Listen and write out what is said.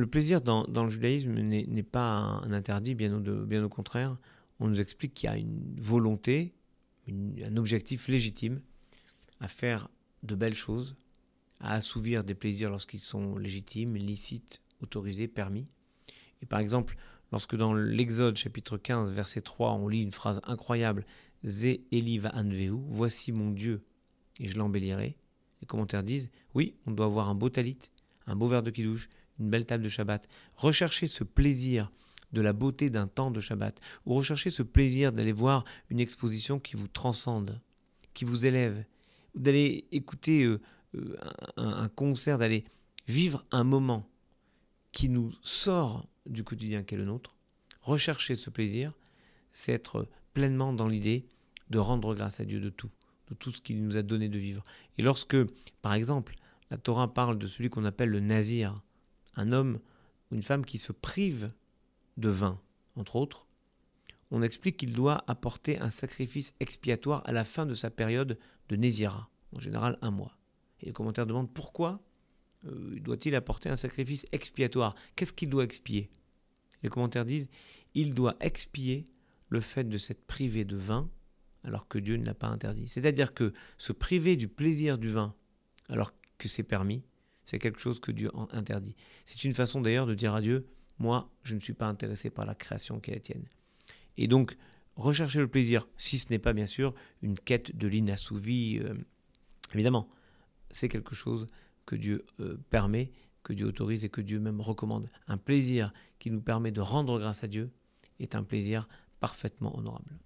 Le plaisir dans, le judaïsme n'est pas un interdit, bien au, contraire. On nous explique qu'il y a une volonté, un objectif légitime à faire de belles choses, à assouvir des plaisirs lorsqu'ils sont légitimes, licites, autorisés, permis. Et par exemple, lorsque dans l'Exode chapitre 15 verset 3, on lit une phrase incroyable Zé Eliva Anveu, voici mon Dieu, et je l'embellirai. Les commentaires disent Oui, on doit avoir un beau talit, un beau verre de kidouche, une belle table de Shabbat, rechercher ce plaisir de la beauté d'un temps de Shabbat, ou rechercher ce plaisir d'aller voir une exposition qui vous transcende, qui vous élève, ou d'aller écouter euh, euh, un, concert, d'aller vivre un moment qui nous sort du quotidien est le nôtre, rechercher ce plaisir, c'est être pleinement dans l'idée de rendre grâce à Dieu de tout, de tout ce qu'il nous a donné de vivre. Et lorsque, par exemple, la Torah parle de celui qu'on appelle le nazir, un homme ou une femme qui se prive de vin, entre autres, on explique qu'il doit apporter un sacrifice expiatoire à la fin de sa période de Nézira, en général un mois. Et les commentaires demandent pourquoi euh, doit-il apporter un sacrifice expiatoire Qu'est-ce qu'il doit expier Les commentaires disent il doit expier le fait de s'être privé de vin alors que Dieu ne l'a pas interdit. C'est-à-dire que se priver du plaisir du vin alors que c'est permis, c'est quelque chose que Dieu interdit. C'est une façon d'ailleurs de dire à Dieu, moi, je ne suis pas intéressé par la création qui est la tienne. Et donc, rechercher le plaisir, si ce n'est pas bien sûr une quête de l'inassouvi, euh, évidemment, c'est quelque chose que Dieu euh, permet, que Dieu autorise et que Dieu même recommande. Un plaisir qui nous permet de rendre grâce à Dieu est un plaisir parfaitement honorable.